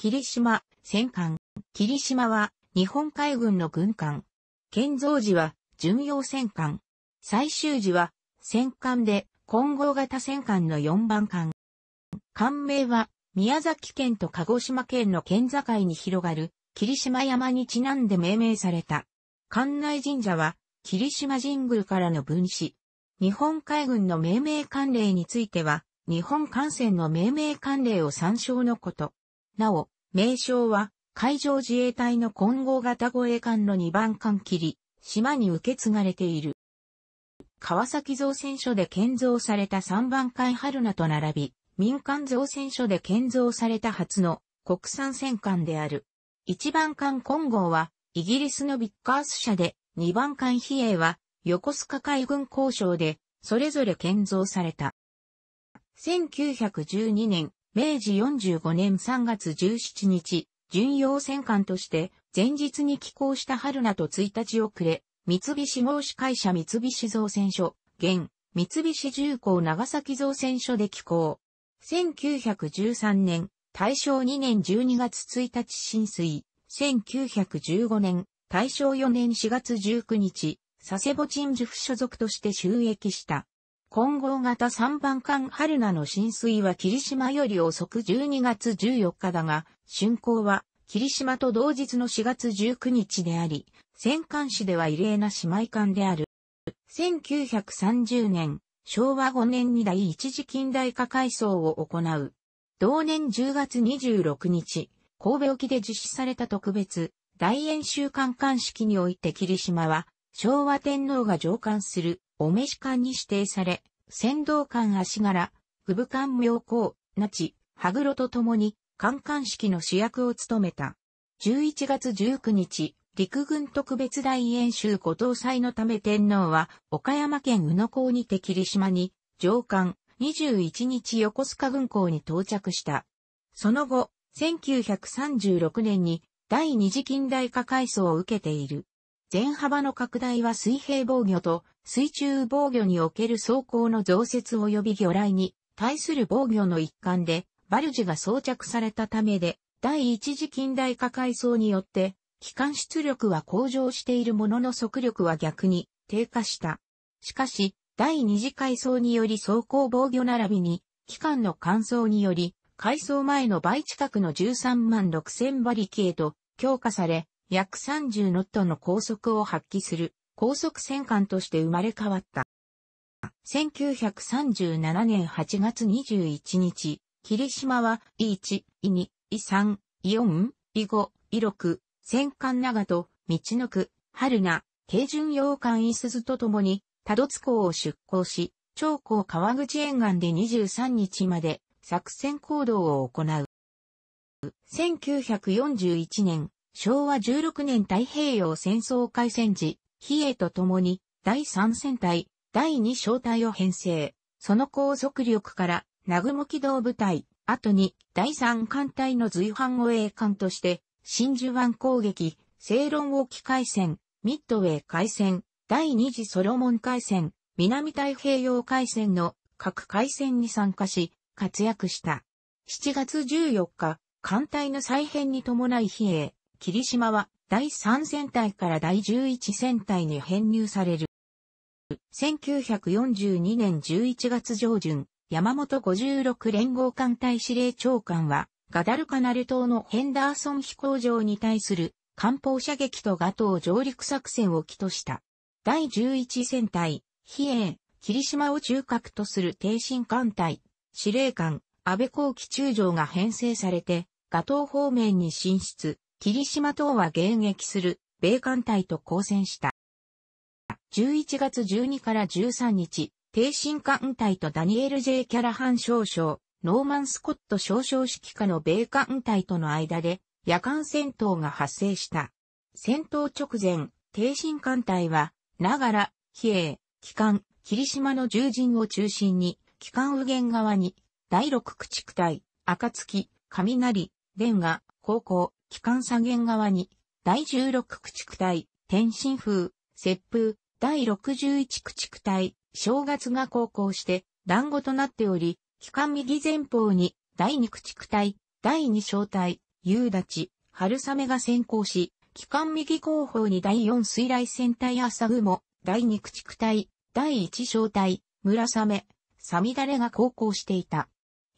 霧島、戦艦。霧島は、日本海軍の軍艦。建造時は、巡洋戦艦。最終時は、戦艦で、混合型戦艦の4番艦。艦名は、宮崎県と鹿児島県の県境に広がる、霧島山にちなんで命名された。艦内神社は、霧島神宮からの分子。日本海軍の命名慣例については、日本艦船の命名慣例を参照のこと。なお、名称は海上自衛隊の混合型護衛艦の2番艦切り、島に受け継がれている。川崎造船所で建造された3番艦春菜と並び、民間造船所で建造された初の国産戦艦である。1番艦混合はイギリスのビッカース社で、2番艦比叡は横須賀海軍交渉でそれぞれ建造された。1912年明治45年3月17日、巡洋戦艦として前日に寄港した春名と1日遅れ、三菱合資会社三菱造船所、現、三菱重工長崎造船所で寄港。1913年、大正2年12月1日浸水、1915年、大正4年4月19日、佐世保鎮守府所属として収益した。混合型三番艦春菜の浸水は霧島より遅く12月14日だが、竣工は霧島と同日の4月19日であり、戦艦市では異例な姉妹艦である。1930年、昭和5年に第一次近代化改装を行う。同年10月26日、神戸沖で実施された特別、大演習艦艦式において霧島は、昭和天皇が上艦するお召し館に指定され、先導館足柄、具部館妙高、那智、羽黒と共に、観艦式の主役を務めた。11月19日、陸軍特別大演習ご搭載のため天皇は、岡山県宇野港にて霧島に、上艦、21日横須賀軍港に到着した。その後、1936年に第二次近代化改装を受けている。全幅の拡大は水平防御と水中防御における装甲の増設及び魚雷に対する防御の一環で、バルジが装着されたためで、第一次近代化改装によって、機関出力は向上しているものの速力は逆に低下した。しかし、第二次改装により走行防御並びに、機関の乾燥により、改装前の倍近くの13万6千馬力へと強化され、約30ノットの高速を発揮する高速戦艦として生まれ変わった。1937年8月21日、霧島は、E1、E2、E3、E4、E5、E6、戦艦長と、道の区、春名、軽巡洋艦伊鈴とと共に、多度津港を出港し、長江川口沿岸で23日まで作戦行動を行う。1941年昭和16年太平洋戦争開戦時、比叡と共に第3戦隊、第2小隊を編成。その拘続力から、南雲機動部隊、後に第3艦隊の随伴護衛艦として、真珠湾攻撃、正論沖海戦、ミッドウェー海戦、第2次ソロモン海戦、南太平洋海戦の各海戦に参加し、活躍した。7月14日、艦隊の再編に伴い比叡、霧島は第3戦隊から第11戦隊に編入される。1942年11月上旬、山本56連合艦隊司令長官は、ガダルカナル島のヘンダーソン飛行場に対する艦砲射撃とガトー上陸作戦を起とした。第11戦隊、比叡、霧島を中核とする挺身艦隊、司令官、安倍後期中将が編成されて、ガトー方面に進出、霧島等は迎撃する米艦隊と交戦した。11月12から13日、低進艦隊とダニエル・ J・ キャラハン少将、ノーマン・スコット少将指揮下の米艦隊との間で夜間戦闘が発生した。戦闘直前、低進艦隊は、ながら、比叡、機関、霧島の重陣を中心に、機関右舷側に、第六駆逐隊、暁、雷、電が、高校、機関左舷側に、第16駆逐隊、天津風、雪風、第61駆逐隊、正月が航行して、団子となっており、機関右前方に、第2駆逐隊、第2小隊、夕立、春雨が先行し、機関右後方に第4水雷戦隊朝雲、第2駆逐隊、第1小隊、村雨、サミダレが航行していた。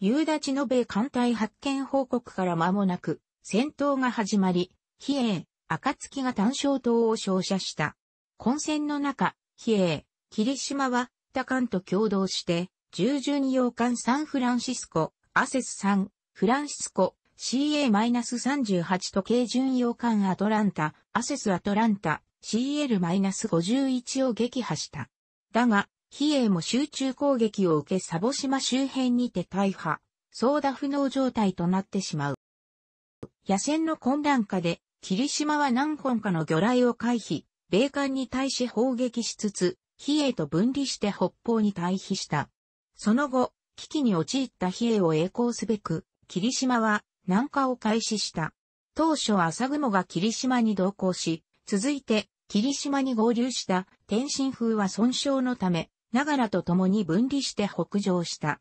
夕立の米艦隊発見報告から間もなく、戦闘が始まり、比叡、暁が単勝島を照射した。混戦の中、比叡、霧島は、他艦と共同して、従順洋艦サンフランシスコ、アセス3、フランシスコ、CA-38 と軽巡洋艦アトランタ、アセスアトランタ、CL-51 を撃破した。だが、比叡も集中攻撃を受けサボ島周辺にて大破、操舵不能状態となってしまう。野戦の混乱下で、霧島は何本かの魚雷を回避、米艦に対し砲撃しつつ、比叡と分離して北方に退避した。その後、危機に陥った比叡を栄光すべく、霧島は南下を開始した。当初朝雲が霧島に同行し、続いて霧島に合流した天津風は損傷のため、長らと共に分離して北上した。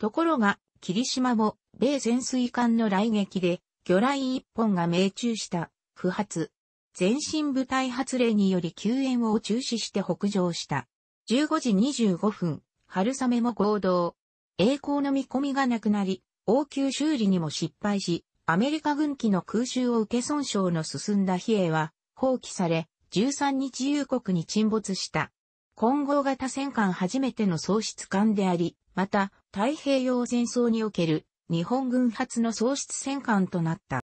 ところが、霧島も米潜水艦の来撃で魚雷一本が命中した、不発。全身部隊発令により救援を中止して北上した。15時25分、春雨も合同。栄光の見込みがなくなり、応急修理にも失敗し、アメリカ軍機の空襲を受け損傷の進んだ比叡は、放棄され、13日夕刻に沈没した。混合型戦艦初めての喪失艦であり、また、太平洋戦争における日本軍初の喪失戦艦となった。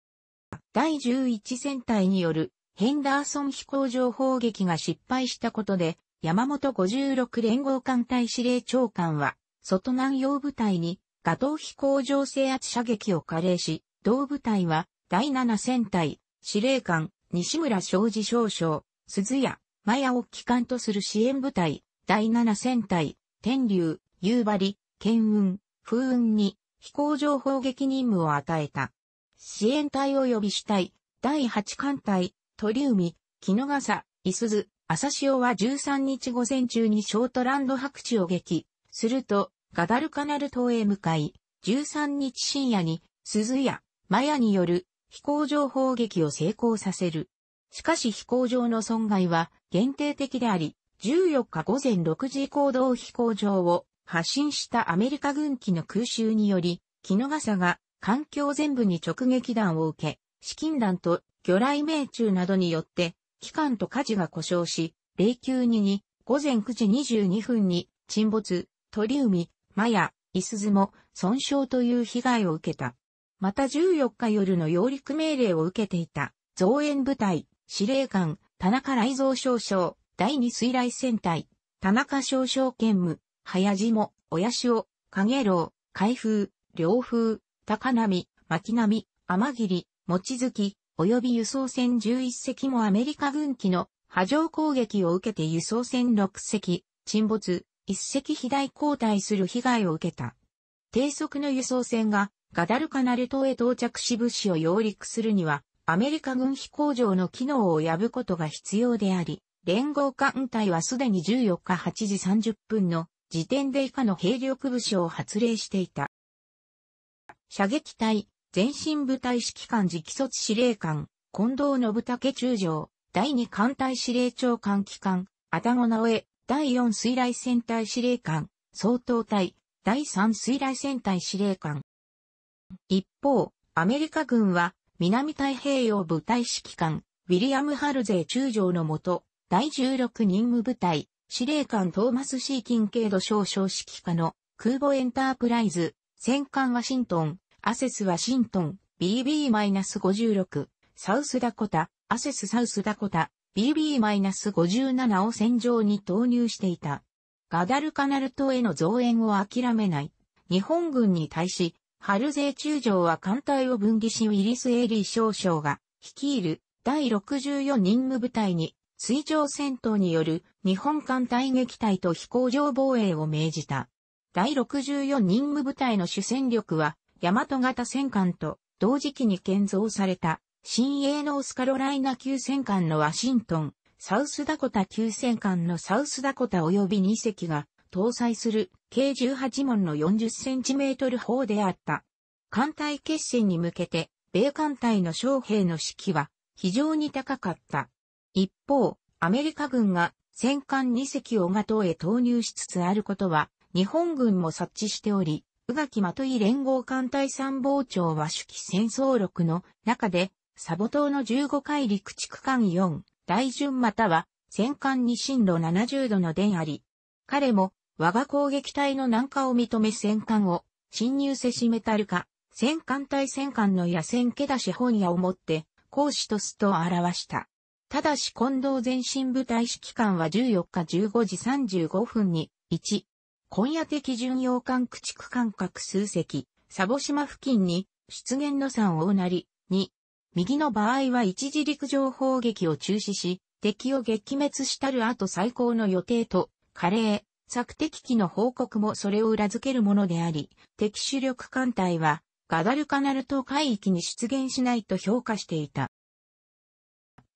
第11戦隊によるヘンダーソン飛行場砲撃が失敗したことで、山本56連合艦隊司令長官は、外南洋部隊に、ガトー飛行場制圧射撃を加齢し、同部隊は、第7戦隊、司令官、西村昌司少将、鈴谷、マヤを機関とする支援部隊、第7戦隊、天竜、夕張、剣雲、風雲に、飛行場砲撃任務を与えた。支援隊及び主隊、第8艦隊、鳥海、木野笠、伊鈴、朝潮は13日午前中にショートランド白地を撃、すると、ガダルカナル島へ向かい、13日深夜に、鈴や、マヤによる飛行場砲撃を成功させる。しかし飛行場の損害は限定的であり、14日午前6時行動飛行場を発進したアメリカ軍機の空襲により、木の傘が環境全部に直撃弾を受け、資金弾と魚雷命中などによって、機関と火事が故障し、霊柩にに午前9時22分に沈没、鳥海、マヤ、イスズも損傷という被害を受けた。また14日夜の揚陸命令を受けていた増援部隊、司令官、田中雷蔵少将、第二水雷戦隊、田中少将兼務、早島、親潮、影楼、海風、両風、高波、巻波、天霧、望月、及び輸送船11隻もアメリカ軍機の波状攻撃を受けて輸送船6隻、沈没、1隻肥大交代する被害を受けた。低速の輸送船がガダルカナル島へ到着し物資を揚陸するには、アメリカ軍飛行場の機能を破ることが必要であり、連合艦隊はすでに14日8時30分の時点で以下の兵力武将を発令していた。射撃隊、前進部隊指揮官直卒司令官、近藤信武中将、第二艦隊司令長官機関、あたごなおえ、第四水雷戦隊司令官、総統隊、第三水雷戦隊司令官。一方、アメリカ軍は、南太平洋部隊指揮官、ウィリアム・ハルゼー中将のもと、第16任務部隊、司令官トーマス・シー・キンケイド少将指揮下の空母エンタープライズ、戦艦ワシントン、アセス・ワシントン、BB-56、サウスダコタ、アセス・サウスダコタ、BB-57 を戦場に投入していた。ガダルカナル島への増援を諦めない。日本軍に対し、春税中将は艦隊を分離しウィリス・エイリー少将が率いる第64任務部隊に水上戦闘による日本艦隊撃隊と飛行場防衛を命じた。第64任務部隊の主戦力は、大和型戦艦と同時期に建造された、新鋭ノースカロライナ級戦艦のワシントン、サウスダコタ級戦艦のサウスダコタ及び2隻が搭載する計18門の40センチメートル砲であった。艦隊決戦に向けて、米艦隊の将兵の士気は非常に高かった。一方、アメリカ軍が戦艦2隻をガ島へ投入しつつあることは、日本軍も察知しており、宇垣まとい連合艦隊参謀長は主記戦争録の中で、サボ島の15回陸地間4、大順または戦艦に進路70度の電あり。彼も我が攻撃隊の南下を認め戦艦を侵入せしめたるか、戦艦対戦艦の野戦け出し本屋をもって、講師とすと表した。ただし近藤前進部隊指揮官は14日15時35分に、1、今夜的巡洋艦駆逐艦各数隻、サボ島付近に、出現の3をなり、2、右の場合は一時陸上砲撃を中止し、敵を撃滅したる後最高の予定と、加齢、ー、索敵機の報告もそれを裏付けるものであり、敵主力艦隊は、ガダルカナル島海域に出現しないと評価していた。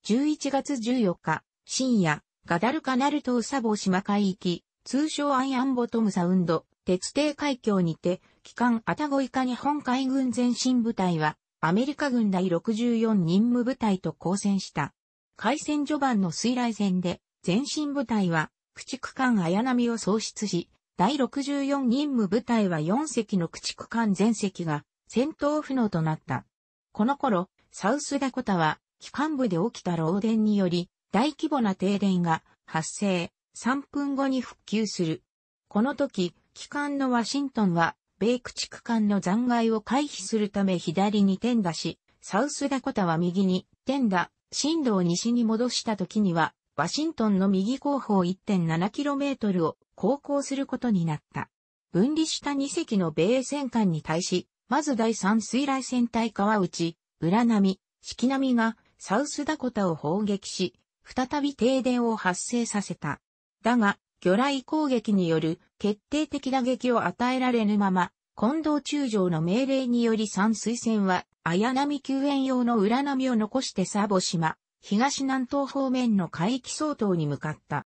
11月14日、深夜、ガダルカナル島サボ島海域、通称アイアンボトムサウンド、鉄底海峡にて、機関アタゴイカ日本海軍前進部隊は、アメリカ軍第64任務部隊と交戦した。海戦序盤の水雷戦で、前進部隊は、駆逐艦綾波を喪失し、第64任務部隊は4隻の駆逐艦全隻が、戦闘不能となった。この頃、サウスダコタは、機関部で起きた漏電により、大規模な停電が発生、3分後に復旧する。この時、機関のワシントンは、米駆逐艦の残骸を回避するため左に転打し、サウスダコタは右に転打、進路を西に戻した時には、ワシントンの右後方 1.7km を航行することになった。分離した2隻の米戦艦に対し、まず第3水雷戦隊川内、浦波、式波がサウスダコタを砲撃し、再び停電を発生させた。だが、魚雷攻撃による決定的打撃を与えられぬまま、近藤中将の命令により山水船は、綾波救援用の裏波を残してサボ島、東南東方面の海域相当に向かった。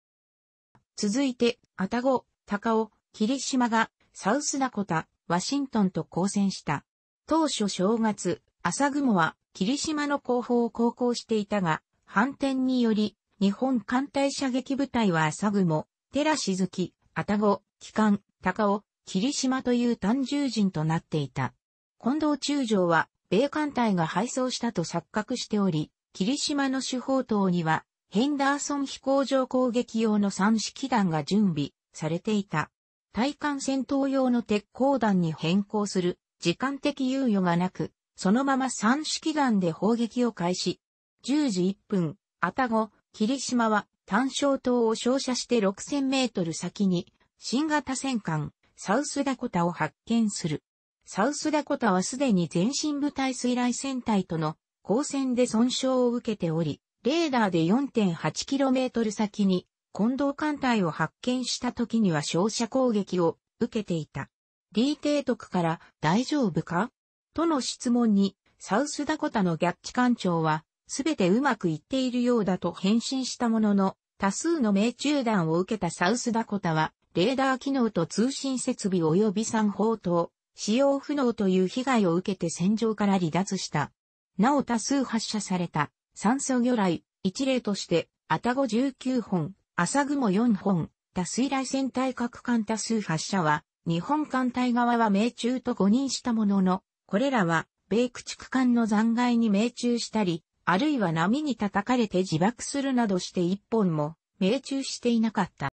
続いて、アタゴ、高尾、霧島が、サウスダコタ、ワシントンと交戦した。当初正月、朝雲は、霧島の後方を航行していたが、反転により、日本艦隊射撃部隊は浅雲、寺静木、愛宕、機関、高尾、霧島という単重陣となっていた。近藤中将は、米艦隊が敗走したと錯覚しており、霧島の主砲塔には、ヘンダーソン飛行場攻撃用の三式弾が準備されていた。対艦戦闘用の鉄鋼弾に変更する時間的猶予がなく、そのまま三式眼で砲撃を開始。10時1分、あたご、霧島は単焦島を照射して6000メートル先に、新型戦艦、サウスダコタを発見する。サウスダコタはすでに全身部隊水雷戦隊との交戦で損傷を受けており、レーダーで 4.8km 先に近藤艦隊を発見した時には照射攻撃を受けていた。D 提督から大丈夫かとの質問に、サウスダコタのギャッチ艦長は、すべてうまくいっているようだと返信したものの、多数の命中弾を受けたサウスダコタは、レーダー機能と通信設備及び三砲塔、使用不能という被害を受けて戦場から離脱した。なお多数発射された、酸素魚雷、一例として、アタゴ19本、アサグモ4本、多水雷戦隊各艦多数発射は、日本艦隊側は命中と誤認したものの、これらは、米駆逐艦の残骸に命中したり、あるいは波に叩かれて自爆するなどして一本も命中していなかった。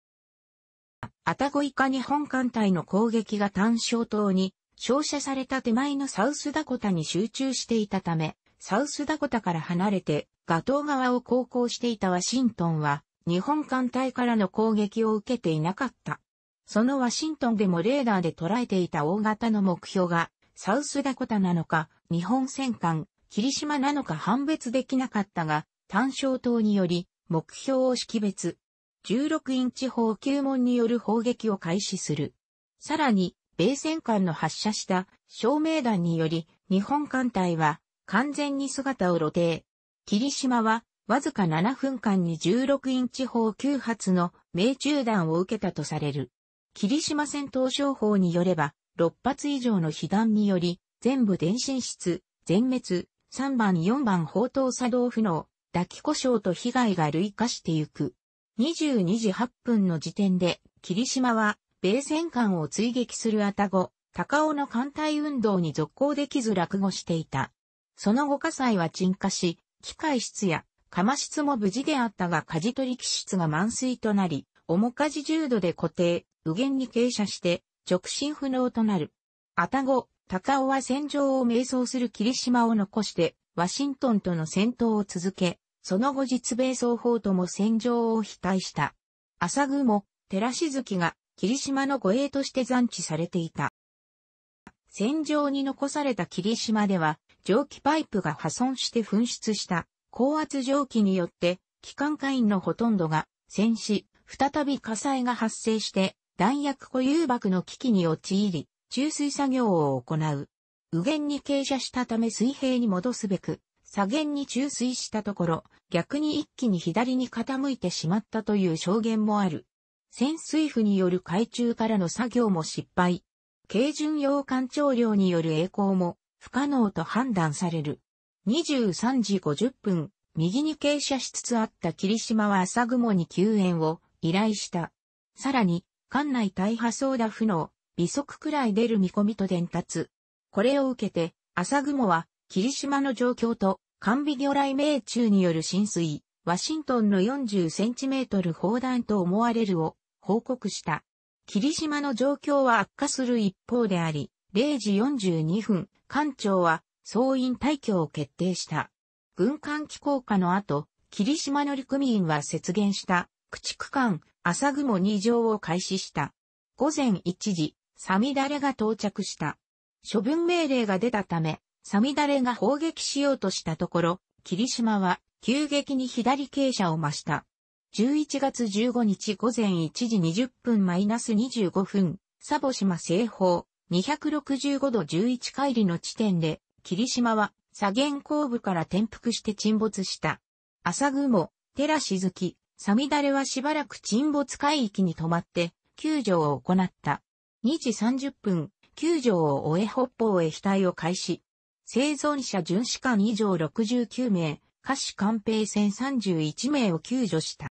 アタゴイカ日本艦隊の攻撃が単焦島に照射された手前のサウスダコタに集中していたため、サウスダコタから離れてガトー側を航行していたワシントンは日本艦隊からの攻撃を受けていなかった。そのワシントンでもレーダーで捉えていた大型の目標がサウスダコタなのか、日本戦艦、霧島なのか判別できなかったが、単焦灯により、目標を識別。16インチ砲9門による砲撃を開始する。さらに、米戦艦の発射した照明弾により、日本艦隊は完全に姿を露呈。霧島は、わずか7分間に16インチ砲9発の命中弾を受けたとされる。霧島戦闘商法によれば、6発以上の被弾により、全部電信室、全滅、3番4番砲塔作動不能、抱き故障と被害が累化してゆく。22時8分の時点で、霧島は、米戦艦を追撃するあたご、高尾の艦隊運動に続行できず落語していた。その後火災は沈下し、機械室や釜室も無事であったが舵取り機室が満水となり、重火事重度で固定、右舷に傾斜して直進不能となる。愛宕、高尾は戦場を迷走する霧島を残して、ワシントンとの戦闘を続け、その後実米双方とも戦場を非対した。朝雲、寺静月が霧島の護衛として残地されていた。戦場に残された霧島では、蒸気パイプが破損して噴出した高圧蒸気によって、機関会員のほとんどが戦死、再び火災が発生して、弾薬固有爆の危機に陥り、注水作業を行う。右舷に傾斜したため水平に戻すべく、左舷に注水したところ、逆に一気に左に傾いてしまったという証言もある。潜水譜による海中からの作業も失敗。軽巡洋艦長量による栄光も不可能と判断される。23時50分、右に傾斜しつつあった霧島は朝雲に救援を依頼した。さらに、管内大破操打不能、微速くらい出る見込みと伝達。これを受けて、朝雲は、霧島の状況と、完備魚雷命中による浸水、ワシントンの40センチメートル砲弾と思われるを報告した。霧島の状況は悪化する一方であり、0時42分、艦長は総員退去を決定した。軍艦機降下の後、霧島乗組員は雪原した、駆逐艦、朝雲二乗を開始した。午前1時、サミダレが到着した。処分命令が出たため、サミダレが砲撃しようとしたところ、霧島は急激に左傾斜を増した。11月15日午前1時20分マイナス25分、サボ島西方、265度11回りの地点で、霧島は左舷後部から転覆して沈没した。朝雲、寺ラき、サミダレはしばらく沈没海域に止まって、救助を行った。2時30分、救助を終え北方へ体を開始。生存者巡視艦以上69名、下士官兵船31名を救助した。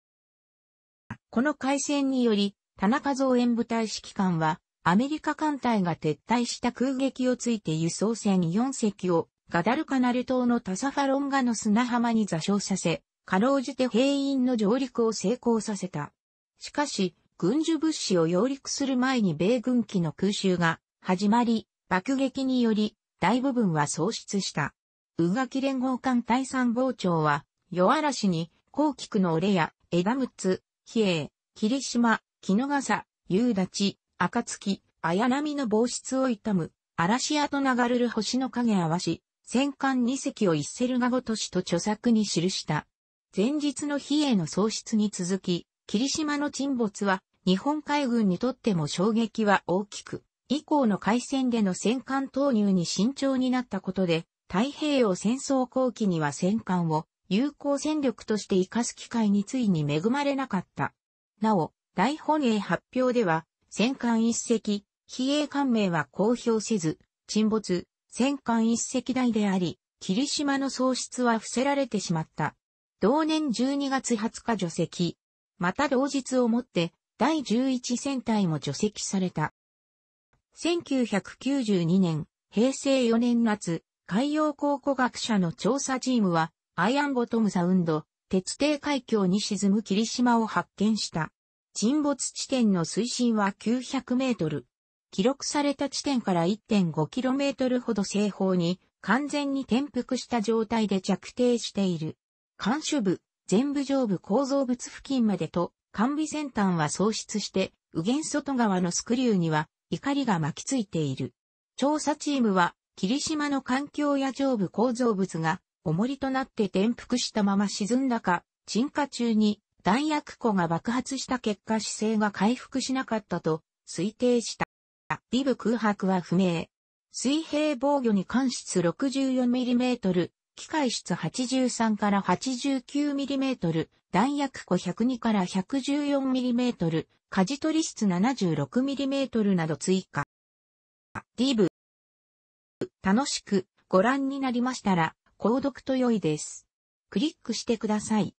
この海戦により、田中造演部隊指揮官は、アメリカ艦隊が撤退した空撃をついて輸送船4隻を、ガダルカナル島のタサファロンガの砂浜に座礁させ、かろうじて兵員の上陸を成功させた。しかし、軍需物資を揚陸する前に米軍機の空襲が始まり、爆撃により大部分は喪失した。宇垣連合艦隊参謀長は、夜嵐に、高菊の俺や、枝睦、比叡、霧島、木の笠、夕立、暁、綾波の防湿を痛む、嵐跡流れる星の影合わし、戦艦二隻を一セルガごとしと著作に記した。前日の比叡の喪失に続き、霧島の沈没は日本海軍にとっても衝撃は大きく、以降の海戦での戦艦投入に慎重になったことで、太平洋戦争後期には戦艦を有効戦力として活かす機会についに恵まれなかった。なお、大本営発表では、戦艦一隻、比叡艦名は公表せず、沈没、戦艦一隻台であり、霧島の喪失は伏せられてしまった。同年12月20日除籍。また同日をもって第11戦隊も除籍された。1992年、平成4年夏、海洋考古学者の調査チームは、アイアンボトムサウンド、鉄底海峡に沈む霧島を発見した。沈没地点の水深は900メートル。記録された地点から1 5トルほど正方に完全に転覆した状態で着底している。監視部、全部上部構造物付近までと、管備先端は喪失して、右舷外側のスクリューには怒りが巻きついている。調査チームは、霧島の環境や上部構造物が重りとなって転覆したまま沈んだか、沈下中に弾薬庫が爆発した結果姿勢が回復しなかったと推定した。リブ空白は不明。水平防御に関室 64mm 機械室83から89ミリメートル、弾薬庫102から114ミリメートル、舵取り室76ミリメートルなど追加。DV。楽しくご覧になりましたら、購読と良いです。クリックしてください。